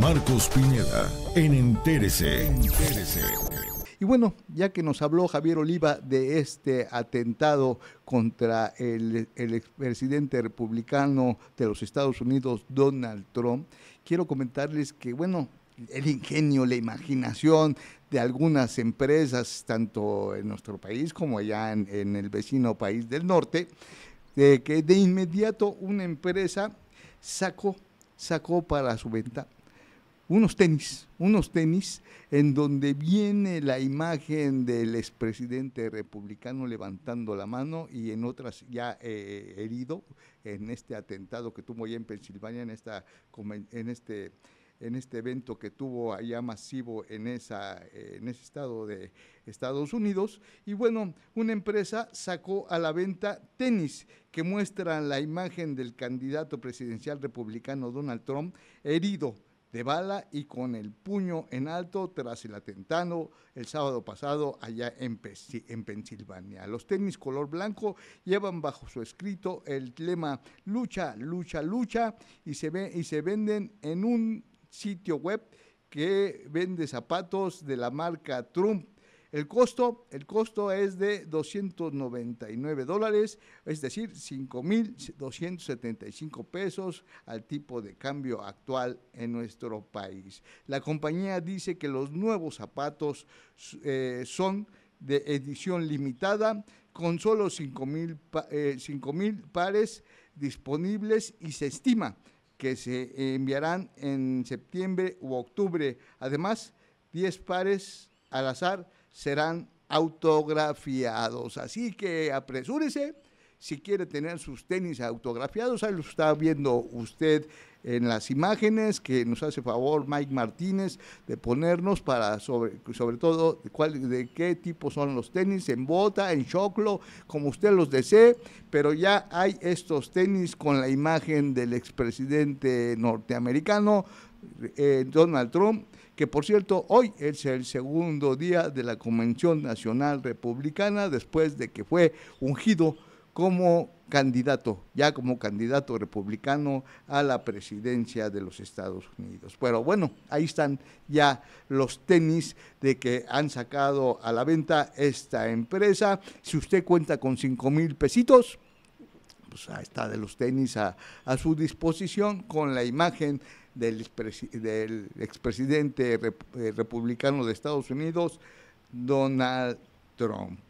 Marcos Piñeda, en Entérese. Y bueno, ya que nos habló Javier Oliva de este atentado contra el, el expresidente republicano de los Estados Unidos, Donald Trump, quiero comentarles que, bueno, el ingenio, la imaginación de algunas empresas, tanto en nuestro país como allá en, el vecino país del norte, de que de inmediato una empresa sacó, sacó para su venta unos tenis, unos tenis en donde viene la imagen del expresidente republicano levantando la mano y en otras ya eh, herido en este atentado que tuvo allá en Pensilvania, en, esta, en, este, en este evento que tuvo allá masivo en, esa, eh, en ese estado de Estados Unidos. Y bueno, una empresa sacó a la venta tenis que muestran la imagen del candidato presidencial republicano Donald Trump herido de bala y con el puño en alto tras el atentado el sábado pasado allá en, Pensilvania. Los tenis color blanco llevan bajo su escrito el lema lucha, lucha, lucha y se, ve, y se venden en un sitio web que vende zapatos de la marca Trump el costo, el costo es de 299 dólares, es decir, 5.275 pesos al tipo de cambio actual en nuestro país. La compañía dice que los nuevos zapatos eh, son de edición limitada con solo 5.000 eh, pares disponibles y se estima que se enviarán en septiembre u octubre. Además, 10 pares al azar serán autografiados. Así que apresúrese si quiere tener sus tenis autografiados. Ahí lo está viendo usted en las imágenes que nos hace favor Mike Martínez de ponernos para sobre, todo de, qué tipo son los tenis, en bota, en choclo, como usted los desee, pero ya hay estos tenis con la imagen del expresidente norteamericano eh, Donald Trump que por cierto hoy es el segundo día de la Convención Nacional Republicana después de que fue ungido como candidato, ya como candidato republicano a la presidencia de los Estados Unidos. Pero bueno, ahí están ya los tenis de que han sacado a la venta esta empresa. Si usted cuenta con cinco mil pesitos, pues, está, de los tenis a, su disposición con la imagen del, expresidente eh, republicano de Estados Unidos, Donald Trump.